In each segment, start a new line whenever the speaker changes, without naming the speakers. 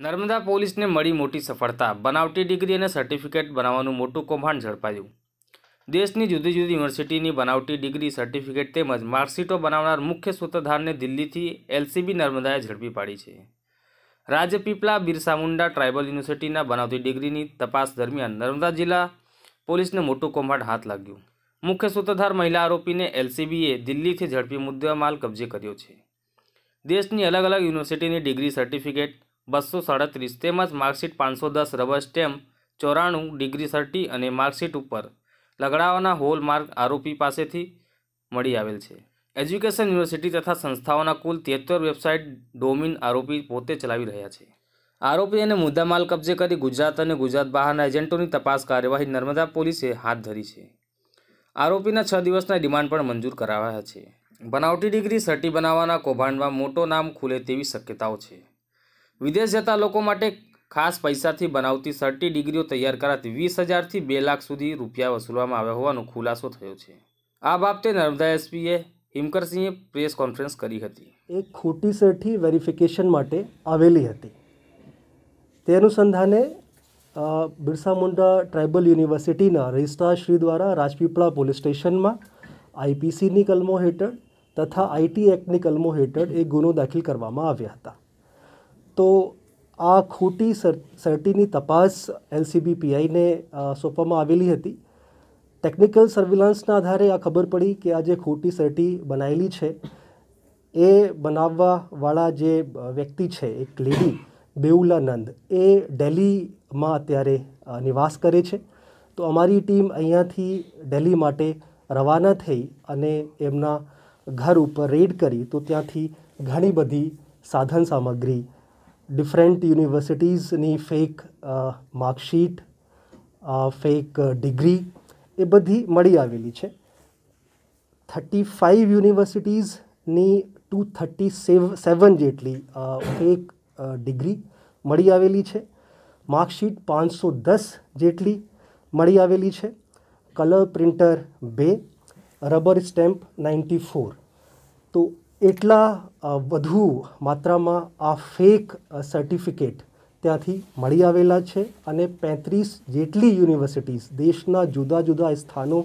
નર્મદા પોલીસને મળી મોટી સફળતા બનાવટી ડિગ્રી અને સર્ટિફિકેટ બનાવવાનું મોટું કૌભાંડ ઝડપાયું દેશની જુદી જુદી યુનિવર્સિટીની બનાવટી ડિગ્રી સર્ટિફિકેટ તેમજ માર્કશીટો બનાવનાર મુખ્ય સૂત્રધારને દિલ્હીથી એલસીબી નર્મદાએ ઝડપી પાડી છે રાજપીપલા બિરસા મુંડા ટ્રાઇબલ યુનિવર્સિટીના બનાવતી ડિગ્રીની તપાસ દરમિયાન નર્મદા જિલ્લા પોલીસને મોટું કૌભાંડ હાથ લાગ્યું મુખ્ય સૂત્રધાર મહિલા આરોપીને એલસીબીએ દિલ્હીથી ઝડપી મુદ્દામાલ કબજે કર્યો છે દેશની અલગ અલગ યુનિવર્સિટીની ડિગ્રી સર્ટિફિકેટ બસો સાડત્રીસ તેમજ માર્કશીટ પાંચસો દસ રબર સ્ટેમ્પ ચોરાણું ડિગ્રી સર્ટી અને માર્કશીટ ઉપર લગાડવાના હોલ માર્ક આરોપી પાસેથી મળી આવેલ છે એજ્યુકેશન યુનિવર્સિટી તથા સંસ્થાઓના કુલ તેત્તર વેબસાઇટ ડોમિન આરોપી પોતે ચલાવી રહ્યા છે આરોપી અને મુદ્દામાલ કબજે કરી ગુજરાત અને ગુજરાત બહારના એજન્ટોની તપાસ કાર્યવાહી નર્મદા પોલીસે હાથ ધરી છે આરોપીના છ દિવસના રિમાન્ડ પણ મંજૂર કરાવ્યા છે બનાવટી ડિગ્રી સર્ટી બનાવવાના કૌભાંડમાં મોટો નામ ખુલે તેવી શક્યતાઓ છે વિદેશ જતા લોકો માટે ખાસ પૈસાથી બનાવતી સર્ટી ડિગ્રીઓ તૈયાર કરાતી વીસ હજારથી બે લાખ સુધી રૂપિયા વસૂલવામાં આવ્યા હોવાનો ખુલાસો થયો છે આ બાબતે નર્મદા એસપીએ હિમકરસિંહે પ્રેસ કોન્ફરન્સ કરી હતી
એ ખોટી સર્ટી વેરિફિકેશન માટે આવેલી હતી તે અનુસંધાને બિરસા મુંડા ટ્રાઇબલ યુનિવર્સિટીના શ્રી દ્વારા રાજપીપળા પોલીસ સ્ટેશનમાં આઈપીસીની કલમો હેઠળ તથા આઈટી એક્ટની કલમો હેઠળ એક ગુનો દાખલ કરવામાં આવ્યા હતા તો આ ખોટી સર્ટીની તપાસ એલસીબી પીઆઈને સોંપવામાં આવેલી હતી ટેકનિકલ સર્વિલન્સના આધારે આ ખબર પડી કે આ જે ખોટી સર્ટી બનાવેલી છે એ બનાવવાવાળા જે વ્યક્તિ છે એક લેડી બેઉલા નંદ એ ડેલીમાં અત્યારે નિવાસ કરે છે તો અમારી ટીમ અહીંયાથી ડેલી માટે રવાના થઈ અને એમના ઘર ઉપર રેડ કરી તો ત્યાંથી ઘણી બધી સાધન સામગ્રી ડિફરન્ટ યુનિવર્સિટીઝની ફેક માર્કશીટ ફેક ડિગ્રી એ બધી મળી આવેલી છે થર્ટી ફાઇવ યુનિવર્સિટીઝની ટુ થર્ટી સેવ સેવન જેટલી ફેક uh, ડિગ્રી uh, મળી આવેલી છે માર્કશીટ પાંચસો દસ જેટલી મળી આવેલી છે કલર પ્રિન્ટર બે રબર સ્ટેમ્પ નાઇન્ટી ફોર તો એટલા વધુ માત્રામાં આ ફેક સર્ટિફિકેટ ત્યાંથી મળી આવેલા છે અને પાંત્રીસ જેટલી યુનિવર્સિટીઝ દેશના જુદા જુદા સ્થાનો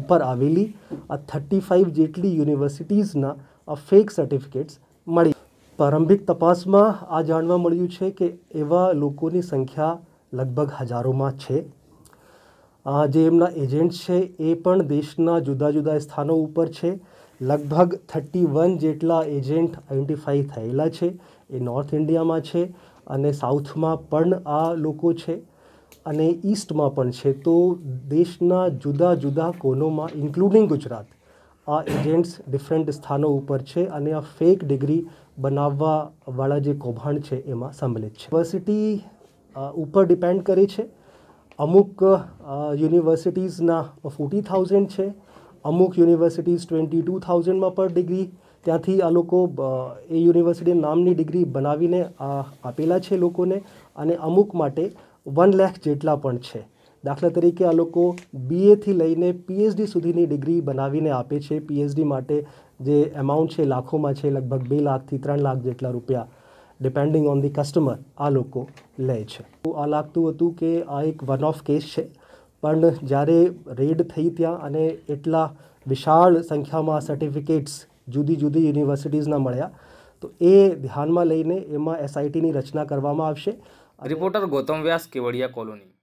ઉપર આવેલી આ થર્ટી ફાઇવ જેટલી યુનિવર્સિટીઝના આ ફેક સર્ટિફિકેટ્સ મળી પ્રારંભિક તપાસમાં આ જાણવા મળ્યું છે કે એવા લોકોની સંખ્યા લગભગ હજારોમાં છે જે એમના એજન્ટ છે એ પણ દેશના જુદા જુદા સ્થાનો ઉપર છે લગભગ થર્ટી વન જેટલા એજન્ટ આઈડેન્ટિફાઈ થયેલા છે એ નોર્થ ઇન્ડિયામાં છે અને સાઉથમાં પણ આ લોકો છે અને ઈસ્ટમાં પણ છે તો દેશના જુદા જુદા કોનોમાં ઇન્ક્લુડિંગ ગુજરાત આ એજન્ટ્સ ડિફરન્ટ સ્થાનો ઉપર છે અને આ ફેક ડિગ્રી બનાવવાવાળા જે કૌભાંડ છે એમાં સંમેલિત છે યુનિવર્સિટી ઉપર ડિપેન્ડ કરે છે અમુક યુનિવર્સિટીઝના ફોર્ટી થાઉઝન્ડ છે અમુક યુનિવર્સિટીઝ ટ્વેન્ટી ટુ થાઉઝન્ડમાં પર ડિગ્રી ત્યાંથી આ લોકો એ યુનિવર્સિટી નામની ડિગ્રી બનાવીને આ આપેલા છે લોકોને અને અમુક માટે વન લાખ જેટલા પણ છે દાખલા તરીકે આ લોકો બીએથી લઈને પીએચડી સુધીની ડિગ્રી બનાવીને આપે છે પીએચડી માટે જે એમાઉન્ટ છે લાખોમાં છે લગભગ બે લાખથી ત્રણ લાખ જેટલા રૂપિયા ડિપેન્ડિંગ ઓન ધી કસ્ટમર આ લોકો લે છે આ લાગતું હતું કે આ એક વન ઓફ કેસ છે પણ જ્યારે રેડ થઈ ત્યાં અને એટલા વિશાળ સંખ્યામાં સર્ટિફિકેટ્સ જુદી જુદી યુનિવર્સિટીઝના મળ્યા તો એ ધ્યાનમાં લઈને એમાં એસઆઈટીની રચના કરવામાં આવશે
રિપોર્ટર ગૌતમ વ્યાસ કેવડિયા કોલોની